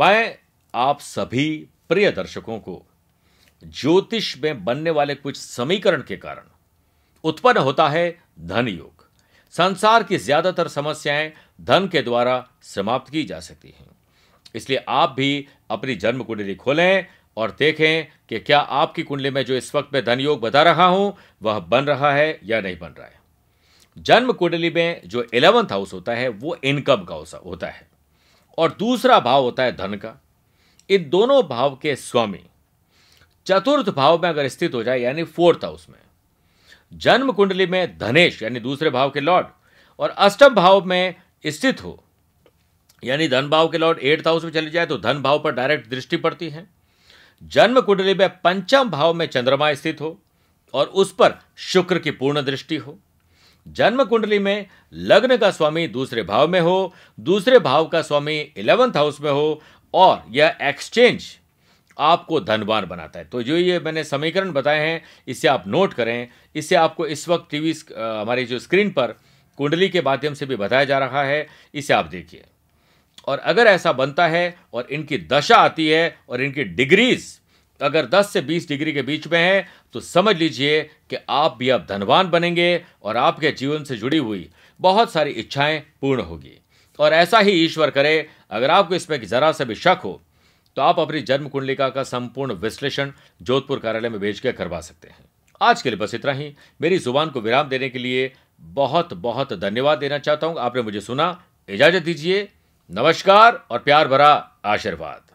मैं आप सभी प्रिय दर्शकों को ज्योतिष में बनने वाले कुछ समीकरण के कारण उत्पन्न होता है धन योग संसार की ज्यादातर समस्याएं धन के द्वारा समाप्त की जा सकती हैं इसलिए आप भी अपनी जन्म कुंडली खोलें और देखें कि क्या आपकी कुंडली में जो इस वक्त मैं धन योग बता रहा हूं वह बन रहा है या नहीं बन रहा है जन्म कुंडली में जो इलेवंथ हाउस होता है वो इनकम का होता है और दूसरा भाव होता है धन का इन दोनों भाव के स्वामी चतुर्थ भाव में अगर स्थित हो जाए यानी फोर्थ हाउस में जन्म कुंडली में धनेश यानी दूसरे भाव के लॉर्ड और अष्टम भाव में स्थित हो यानी धन भाव के लॉर्ड एट्थ हाउस में चले जाए तो धन भाव पर डायरेक्ट दृष्टि पड़ती है जन्म कुंडली में पंचम भाव में चंद्रमा स्थित हो और उस पर शुक्र की पूर्ण दृष्टि हो जन्म कुंडली में लग्न का स्वामी दूसरे भाव में हो दूसरे भाव का स्वामी इलेवंथ हाउस में हो और यह एक्सचेंज आपको धनवान बनाता है तो जो ये मैंने समीकरण बताए हैं इसे आप नोट करें इससे आपको इस वक्त टीवी हमारी जो स्क्रीन पर कुंडली के माध्यम से भी बताया जा रहा है इसे आप देखिए और अगर ऐसा बनता है और इनकी दशा आती है और इनकी डिग्रीज़ अगर 10 से 20 डिग्री के बीच में है तो समझ लीजिए कि आप भी अब धनवान बनेंगे और आपके जीवन से जुड़ी हुई बहुत सारी इच्छाएं पूर्ण होगी और ऐसा ही ईश्वर करे अगर आपको इसमें ज़रा से भी शक हो तो आप अपनी जन्म कुंडलिका का संपूर्ण विश्लेषण जोधपुर कार्यालय में भेज करवा सकते हैं आज के लिए बस इतना ही मेरी जुबान को विराम देने के लिए बहुत बहुत धन्यवाद देना चाहता हूँ आपने मुझे सुना इजाजत दीजिए नमस्कार और प्यार भरा आशीर्वाद